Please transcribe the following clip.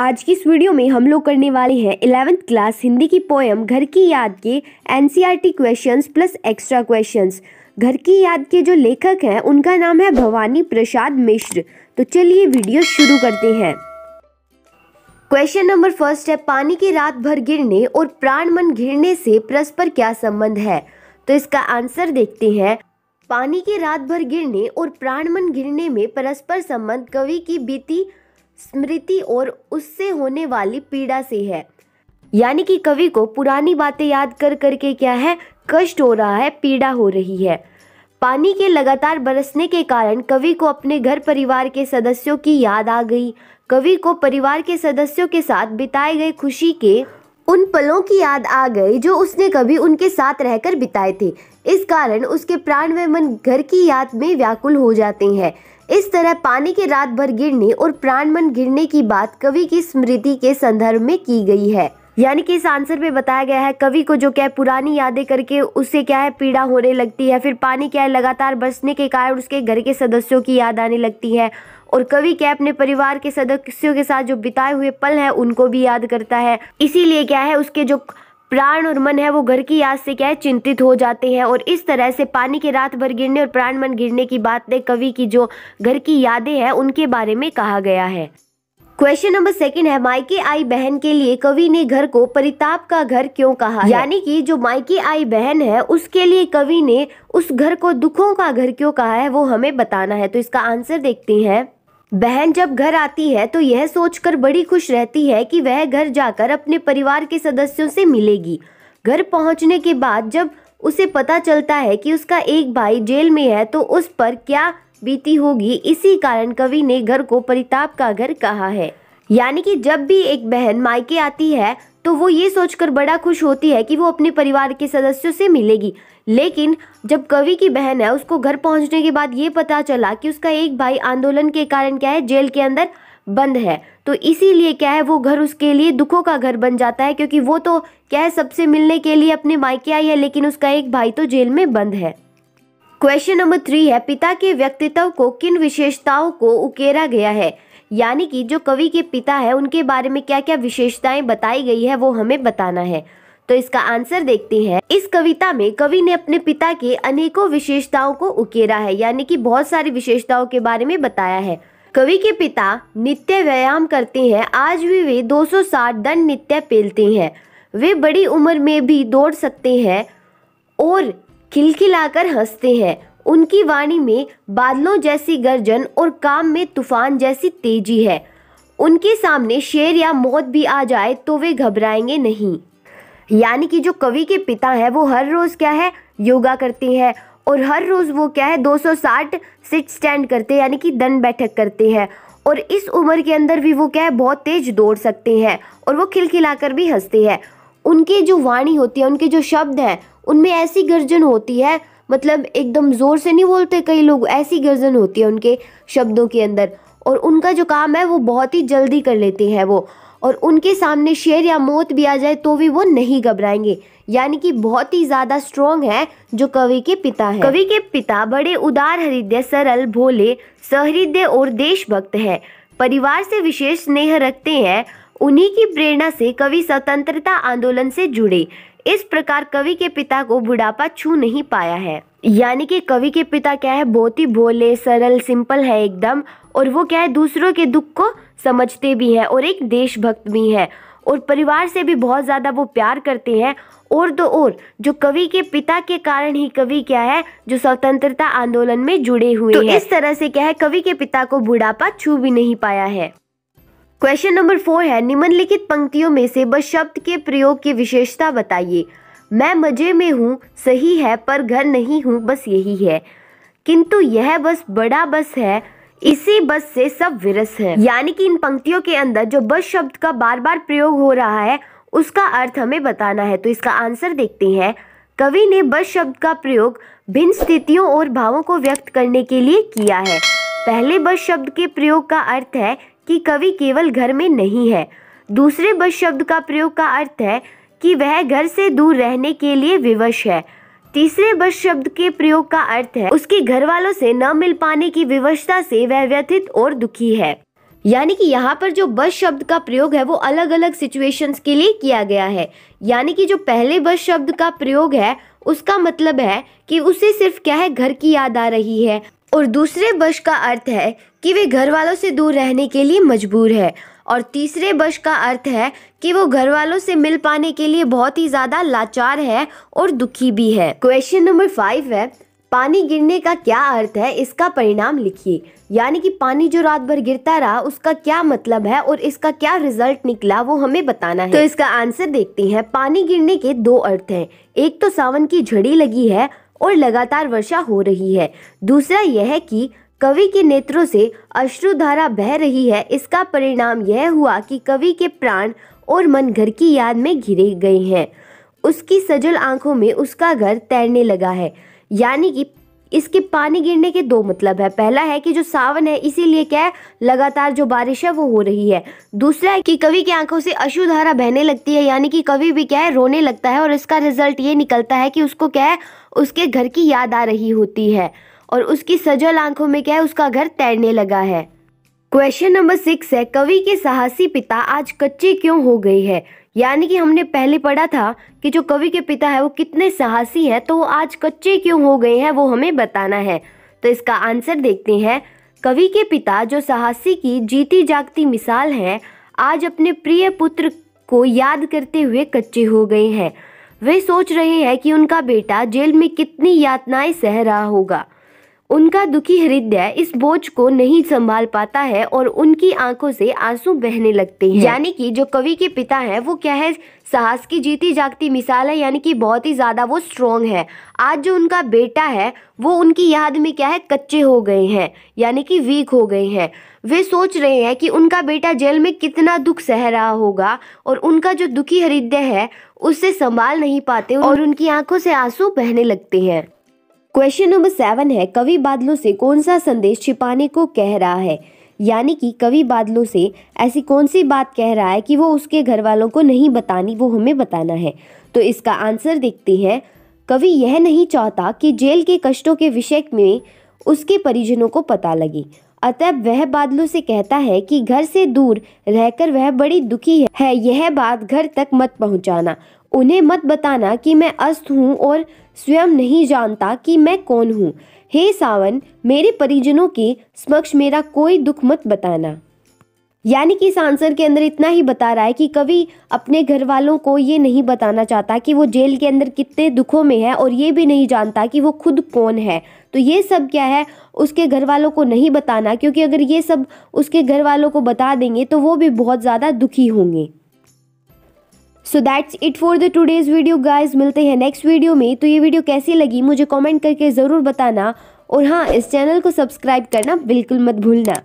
आज की इस वीडियो में हम लोग करने वाले हैं इलेवेंथ क्लास हिंदी की पोएम घर की याद के NCERT questions plus extra questions घर की याद के जो लेखक हैं उनका नाम है भवानी प्रसाद मिश्र तो चलिए वीडियो शुरू करते हैं क्वेश्चन नंबर फर्स्ट है पानी के रात भर गिरने और प्राण मन घिरने से परस्पर क्या संबंध है तो इसका आंसर देखते हैं पानी के रात भर गिरने और प्राण मन घिरने में परस्पर संबंध कवि की बीती स्मृति और उससे होने वाली पीड़ा से है यानी कि कवि को पुरानी बातें याद कर करके क्या है कष्ट हो रहा है पीड़ा हो रही है पानी के लगातार बरसने के कारण कवि को अपने घर परिवार के सदस्यों की याद आ गई कवि को परिवार के सदस्यों के साथ बिताए गए खुशी के उन पलों की याद आ गई जो उसने कभी उनके साथ रहकर बिताए थे इस कारण उसके प्राण व मन घर की याद में व्याकुल हो जाते हैं इस तरह पानी के रात भर गिरने और प्राण मन गिरने की बात कवि की स्मृति के संदर्भ में की गई है यानी कि इस आंसर में बताया गया है कवि को जो क्या है पुरानी यादें करके उससे क्या है पीड़ा होने लगती है फिर पानी क्या है लगातार बरसने के कारण उसके घर के सदस्यों की याद आने लगती है और कवि क्या अपने परिवार के सदस्यों के साथ जो बिताए हुए पल हैं उनको भी याद करता है इसीलिए क्या है उसके जो प्राण और मन है वो घर की याद से क्या है चिंतित हो जाते हैं और इस तरह से पानी के रात भर गिरने और प्राण मन गिरने की बात ने कवि की जो घर की यादें हैं उनके बारे में कहा गया है क्वेश्चन नंबर सेकंड है माइके आई बहन के लिए कवि ने घर को परिताप का घर क्यों कहा यानी कि जो माइके आई बहन है उसके लिए कवि ने उस घर को दुखों का घर क्यों कहा है वो हमें बताना है तो इसका आंसर देखते हैं बहन जब घर आती है तो यह सोचकर बड़ी खुश रहती है कि वह घर जाकर अपने परिवार के सदस्यों से मिलेगी घर पहुंचने के बाद जब उसे पता चलता है कि उसका एक भाई जेल में है तो उस पर क्या बीती होगी इसी कारण कवि ने घर को परिताप का घर कहा है यानी कि जब भी एक बहन मायके आती है तो वो ये सोचकर बड़ा खुश होती है कि वो अपने परिवार के सदस्यों से मिलेगी लेकिन जब कवि की बहन है उसको घर पहुंचने के बाद ये पता चला कि उसका एक भाई आंदोलन के कारण क्या है जेल के अंदर बंद है तो इसीलिए क्या है वो घर उसके लिए दुखों का घर बन जाता है क्योंकि वो तो क्या है सबसे मिलने के लिए अपने मायके आई है लेकिन उसका एक भाई तो जेल में बंद है क्वेश्चन नंबर थ्री है पिता के व्यक्तित्व को किन विशेषताओं को उकेरा गया है यानी कि जो कवि के पिता है उनके बारे में क्या क्या विशेषताएं बताई गई है वो हमें बताना है तो इसका आंसर देखते हैं इस कविता में कवि ने अपने पिता के अनेकों विशेषताओं को उकेरा है यानी कि बहुत सारी विशेषताओं के बारे में बताया है कवि के पिता नित्य व्यायाम करते हैं आज भी वे 260 दंड नित्य पेलते हैं वे बड़ी उम्र में भी दौड़ सकते हैं और खिलखिलाकर हंसते हैं उनकी वाणी में बादलों जैसी गर्जन और काम में तूफान जैसी तेजी है उनके सामने शेर या मौत भी आ जाए तो वे घबराएंगे नहीं यानी कि जो कवि के पिता हैं वो हर रोज़ क्या है योगा करते हैं और हर रोज़ वो क्या है 260 सिट स्टैंड करते हैं यानी कि दंड बैठक करते हैं और इस उम्र के अंदर भी वो क्या है बहुत तेज़ दौड़ सकते हैं और वो खिलखिलाकर भी हंसते हैं उनके जो वाणी होती है उनके जो शब्द हैं उनमें ऐसी गर्जन होती है मतलब एकदम ज़ोर से नहीं बोलते कई लोग ऐसी गर्जन होती है उनके शब्दों के अंदर और उनका जो काम है वो बहुत ही जल्दी कर लेते हैं वो और उनके सामने शेर या मौत भी आ जाए तो भी वो नहीं घबराएंगे यानी कि बहुत ही ज़्यादा स्ट्रॉन्ग है जो कवि के पिता है कवि के पिता बड़े उदार हृदय सरल भोले सहृदय और देशभक्त है परिवार से विशेष स्नेह रखते हैं उन्हीं की प्रेरणा से कवि स्वतंत्रता आंदोलन से जुड़े इस प्रकार कवि के पिता को बुढ़ापा छू नहीं पाया है यानी कि कवि के पिता क्या है बहुत ही भोले सरल सिंपल है एकदम और वो क्या है दूसरों के दुख को समझते भी हैं और एक देशभक्त भी हैं और परिवार से भी बहुत ज़्यादा वो प्यार करते हैं और तो और जो कवि के पिता के कारण ही कवि क्या है जो स्वतंत्रता आंदोलन में जुड़े हुए तो हैं इस तरह से क्या है कवि के पिता को बुढ़ापा छू भी नहीं पाया है क्वेश्चन नंबर फोर है निम्नलिखित पंक्तियों में से बस शब्द के प्रयोग की विशेषता बताइए मैं मजे में हूँ सही है पर घर नहीं हूँ बस यही है किंतु यह बस बड़ा बस है इसी बस से सब विरस है यानी कि इन पंक्तियों के अंदर जो बस शब्द का बार बार प्रयोग हो रहा है उसका अर्थ हमें बताना है तो इसका आंसर देखते हैं कवि ने बस शब्द का प्रयोग भिन्न स्थितियों और भावों को व्यक्त करने के लिए किया है पहले बस शब्द के प्रयोग का अर्थ है कि कवि केवल घर में नहीं है दूसरे बस शब्द का प्रयोग का अर्थ है कि वह घर से दूर रहने के लिए विवश है तीसरे बस शब्द के प्रयोग का अर्थ है उसके घर वालों से न मिल पाने की विवशता से वह व्यथित और दुखी है यानी कि यहाँ पर जो बस शब्द का प्रयोग है वो अलग अलग सिचुएशंस के लिए किया गया है यानी कि जो पहले बस शब्द का प्रयोग है उसका मतलब है कि उसे सिर्फ क्या है घर की याद आ रही है और दूसरे बस का अर्थ है कि वे घर वालों से दूर रहने के लिए मजबूर है और तीसरे बस का अर्थ है कि वो घर वालों से मिल पाने के लिए बहुत ही ज़्यादा लाचार है और दुखी भी है क्वेश्चन नंबर फाइव है पानी गिरने का क्या अर्थ है इसका परिणाम लिखिए यानी कि पानी जो रात भर गिरता रहा उसका क्या मतलब है और इसका क्या रिजल्ट निकला वो हमें बताना है तो इसका आंसर देखते हैं पानी गिरने के दो अर्थ हैं एक तो सावन की झड़ी लगी है और लगातार वर्षा हो रही है दूसरा यह है कि कवि के नेत्रों से अश्रुधारा बह रही है इसका परिणाम यह हुआ कि कवि के प्राण और मन घर की याद में घिरे गए हैं उसकी सजल आंखों में उसका घर तैरने लगा है यानी कि इसके पानी गिरने के दो मतलब है पहला है कि जो सावन है इसीलिए क्या है लगातार जो बारिश है वो हो रही है दूसरा है कि कवि की आंखों से अशुधारा बहने लगती है यानी कि कवि भी क्या है रोने लगता है और इसका रिजल्ट ये निकलता है कि उसको क्या है उसके घर की याद आ रही होती है और उसकी सजल आंखों में क्या है उसका घर तैरने लगा है क्वेश्चन नंबर सिक्स है कवि के साहसी पिता आज कच्चे क्यों हो गए है यानी कि हमने पहले पढ़ा था कि जो कवि के पिता है वो कितने साहसी है तो वो आज कच्चे क्यों हो गए हैं वो हमें बताना है तो इसका आंसर देखते हैं कवि के पिता जो साहसी की जीती जागती मिसाल हैं आज अपने प्रिय पुत्र को याद करते हुए कच्चे हो गए हैं वे सोच रहे हैं कि उनका बेटा जेल में कितनी यातनाएं सह रहा होगा उनका दुखी हृदय इस बोझ को नहीं संभाल पाता है और उनकी आंखों से आंसू बहने लगते हैं यानी कि जो कवि के पिता हैं वो क्या है साहस की जीती जागती मिसाल है यानी कि बहुत ही ज़्यादा वो स्ट्रोंग है आज जो उनका बेटा है वो उनकी याद में क्या है कच्चे हो गए हैं यानी कि वीक हो गए हैं वे सोच रहे हैं कि उनका बेटा जेल में कितना दुख सह रहा होगा और उनका जो दुखी हृदय है उससे संभाल नहीं पाते और उनकी आंखों से आंसू बहने लगते हैं क्वेश्चन नंबर सेवन है कवि बादलों से कौन सा संदेश छिपाने को कह रहा है यानी कि कवि बादलों से ऐसी कौन सी बात कह रहा है कि वो उसके घर वालों को नहीं बतानी वो हमें बताना है तो इसका आंसर देखते हैं कवि यह नहीं चाहता कि जेल के कष्टों के विषय में उसके परिजनों को पता लगे अतः वह बादलों से कहता है कि घर से दूर रहकर वह बड़ी दुखी है यह बात घर तक मत पहुंचाना उन्हें मत बताना कि मैं अस्त हूँ और स्वयं नहीं जानता कि मैं कौन हूँ हे सावन मेरे परिजनों के समक्ष मेरा कोई दुख मत बताना यानी कि इस आंसर के अंदर इतना ही बता रहा है कि कवि अपने घर वालों को ये नहीं बताना चाहता कि वो जेल के अंदर कितने दुखों में है और ये भी नहीं जानता कि वो खुद कौन है तो ये सब क्या है उसके घर वालों को नहीं बताना क्योंकि अगर ये सब उसके घर वालों को बता देंगे तो वो भी बहुत ज़्यादा दुखी होंगे so that's it for the today's video guys मिलते हैं नेक्स्ट वीडियो में तो ये वीडियो कैसी लगी मुझे कॉमेंट करके ज़रूर बताना और हाँ इस चैनल को सब्सक्राइब करना बिल्कुल मत भूलना